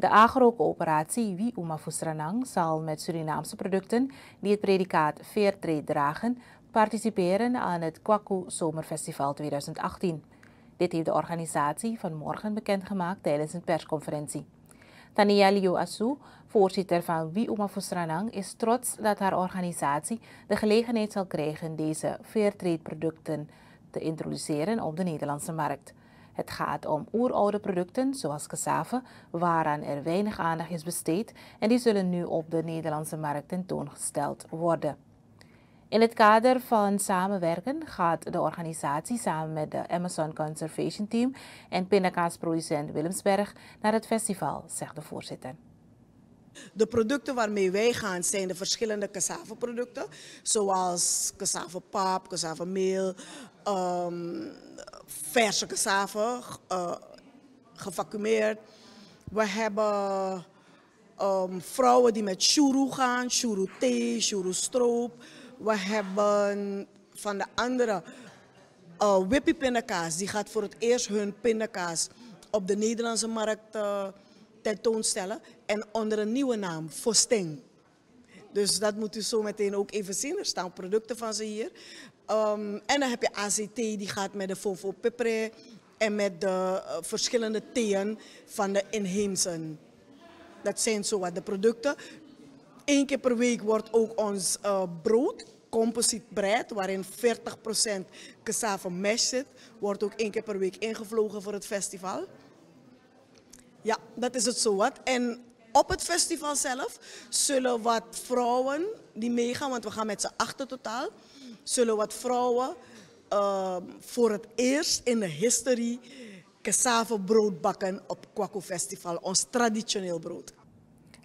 De aangeroken operatie Wi Uma zal met Surinaamse producten die het predicaat Fairtrade dragen, participeren aan het Kwaku Zomerfestival 2018. Dit heeft de organisatie vanmorgen bekendgemaakt tijdens een persconferentie. Tania Lio voorzitter van Wi Uma Fusranang, is trots dat haar organisatie de gelegenheid zal krijgen deze Fairtrade producten te introduceren op de Nederlandse markt. Het gaat om oeroude producten zoals cassave, waaraan er weinig aandacht is besteed en die zullen nu op de Nederlandse markt tentoongesteld worden. In het kader van samenwerken gaat de organisatie samen met de Amazon Conservation Team en pindakaasproducent Willemsberg naar het festival, zegt de voorzitter. De producten waarmee wij gaan zijn de verschillende cassaveproducten, zoals cassavepap, cassavemeel, um, ehm, verse cassave uh, eh, gevacumeerd. We hebben ehm, vrouwen die met shuru gaan, churu thee, stroop. We hebben van de andere uh, Whippy pindakaas. Die gaat voor het eerst hun pindakaas op de Nederlandse markt uh, tentoonstellen. En onder een nieuwe naam, Fosting. Dus dat moet u zo meteen ook even zien. Er staan producten van ze hier. Ehm, en dan heb je ACT, die gaat met de Fofo Pepre en met de eh, verschillende theeën van de inheemsen. Dat zijn zo wat de producten. Eén keer per week wordt ook ons eh, brood, composite bread, waarin 40% cassave mesh zit, wordt ook één keer per week ingevlogen voor het festival. Ja, dat is het wat. En op het festival zelf zullen wat vrouwen die meegaan, want we gaan met z'n achter totaal, zullen wat vrouwen ehm, voor het eerst in de historie cassave brood bakken op Kwaku Festival, ons traditioneel brood.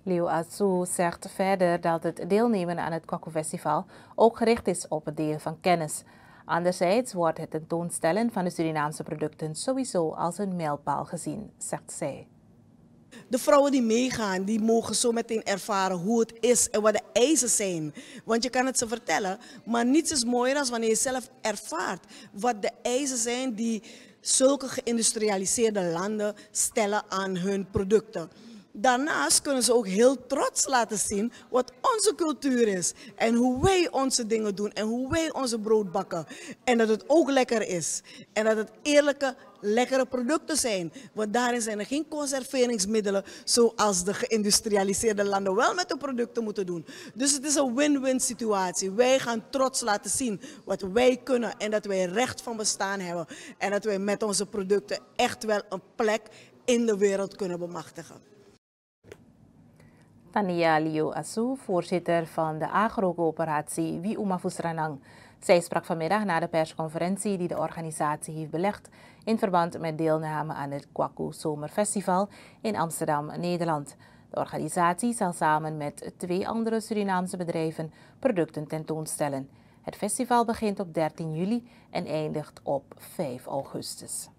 Leo Azu zegt verder dat het deelnemen aan het Kwaku Festival ook gericht is op het delen van kennis. Anderzijds wordt het tentoonstellen van de Surinaamse producten sowieso als een mijlpaal gezien, zegt zij. De vrouwen die meegaan, die mogen zo meteen ervaren hoe het is en wat de eisen zijn. Want je kan het ze vertellen, maar niets is mooier dan wanneer je zelf ervaart wat de eisen zijn die zulke geïndustrialiseerde landen stellen aan hun producten. Daarnaast kunnen ze ook heel trots laten zien wat onze cultuur is. En hoe wij onze dingen doen en hoe wij onze brood bakken. En dat het ook lekker is. En dat het eerlijke, lekkere producten zijn. Want daarin zijn er geen conserveringsmiddelen zoals de geïndustrialiseerde landen wel met de producten moeten doen. Dus het is een win-win situatie. Wij gaan trots laten zien wat wij kunnen en dat wij recht van bestaan hebben. En dat wij met onze producten echt wel een plek in de wereld kunnen bemachtigen. Tania Lio Asu, voorzitter van de agro-coöperatie Wiuma zei Zij sprak vanmiddag na de persconferentie die de organisatie heeft belegd in verband met deelname aan het Kwaku Zomerfestival in Amsterdam, Nederland. De organisatie zal samen met twee andere Surinaamse bedrijven producten tentoonstellen. Het festival begint op 13 juli en eindigt op 5 augustus.